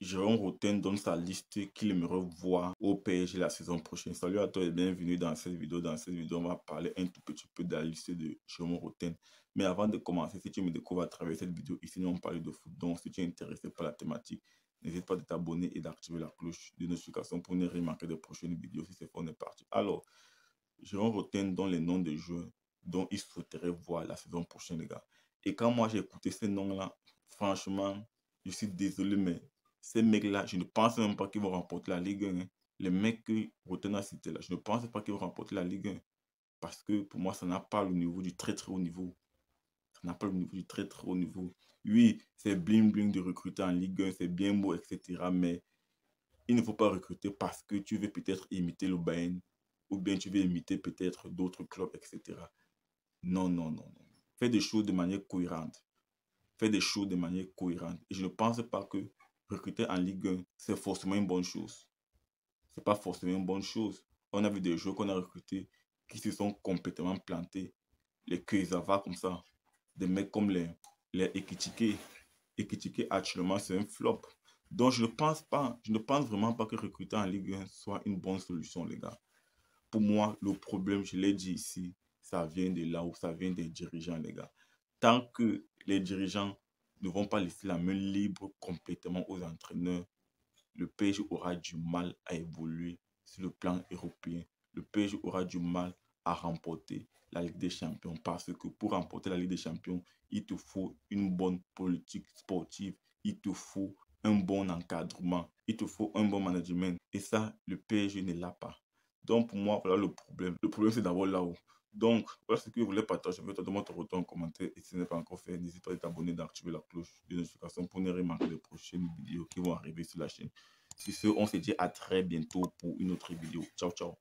Jérôme Roten donne sa liste qu'il aimerait voir au PSG la saison prochaine. Salut à toi et bienvenue dans cette vidéo. Dans cette vidéo, on va parler un tout petit peu de la liste de Jérôme Roten Mais avant de commencer, si tu me découvres à travers cette vidéo, ici nous on parle de foot. Donc si tu es intéressé par la thématique, n'hésite pas à t'abonner et d'activer la cloche de notification pour ne rien manquer de prochaines vidéos. Si c'est on est parti. Alors, Jérôme Roten donne les noms des joueurs dont il souhaiterait voir la saison prochaine, les gars. Et quand moi j'ai écouté ces noms-là, franchement, je suis désolé, mais ces mecs-là, je ne pense même pas qu'ils vont remporter la Ligue 1. Hein. Les mecs que Rotten cités là, je ne pense pas qu'ils vont remporter la Ligue 1. Parce que pour moi, ça n'a pas le niveau du très très haut niveau. Ça n'a pas le niveau du très très haut niveau. Oui, c'est bling bling de recruter en Ligue 1, c'est bien beau, etc. Mais il ne faut pas recruter parce que tu veux peut-être imiter le Bayern ou bien tu veux imiter peut-être d'autres clubs, etc. Non, non, non, non. Fais des choses de manière cohérente. Fais des choses de manière cohérente. Et je ne pense pas que recruter en Ligue 1, c'est forcément une bonne chose. C'est pas forcément une bonne chose. On a vu des joueurs qu'on a recrutés qui se sont complètement plantés. Les Kuizawa comme ça. Des mecs comme les, les Ekitike. Ekitike actuellement, c'est un flop. Donc je ne pense pas, je ne pense vraiment pas que recruter en Ligue 1 soit une bonne solution, les gars. Pour moi, le problème, je l'ai dit ici, ça vient de là où ça vient des dirigeants, les gars. Tant que les dirigeants ne vont pas laisser la main libre complètement aux entraîneurs, le PSG aura du mal à évoluer sur le plan européen. Le PSG aura du mal à remporter la Ligue des Champions parce que pour remporter la Ligue des Champions, il te faut une bonne politique sportive, il te faut un bon encadrement, il te faut un bon management. Et ça, le PSG ne l'a pas. Donc pour moi, voilà le problème. Le problème, c'est d'abord là-haut. Donc, voilà ce que je voulais partager Je vais te demander ton retour en commentaire. Et si ce n'est pas encore fait, n'hésite pas à t'abonner, d'activer la cloche de notification pour ne rien manquer les prochaines vidéos qui vont arriver sur la chaîne. Sur ce, on se dit à très bientôt pour une autre vidéo. Ciao, ciao.